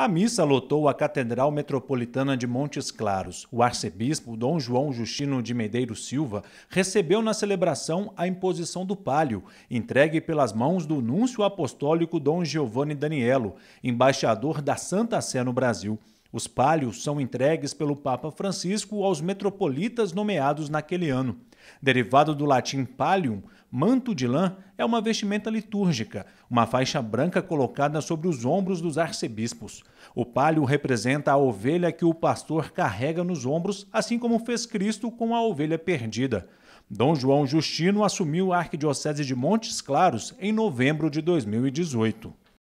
A missa lotou a Catedral Metropolitana de Montes Claros. O arcebispo Dom João Justino de Medeiros Silva recebeu na celebração a imposição do palio, entregue pelas mãos do núncio apostólico Dom Giovanni Danielo, embaixador da Santa Sé no Brasil. Os pálios são entregues pelo Papa Francisco aos metropolitas nomeados naquele ano. Derivado do latim palium, manto de lã é uma vestimenta litúrgica, uma faixa branca colocada sobre os ombros dos arcebispos. O palio representa a ovelha que o pastor carrega nos ombros, assim como fez Cristo com a ovelha perdida. Dom João Justino assumiu a Arquidiocese de Montes Claros em novembro de 2018.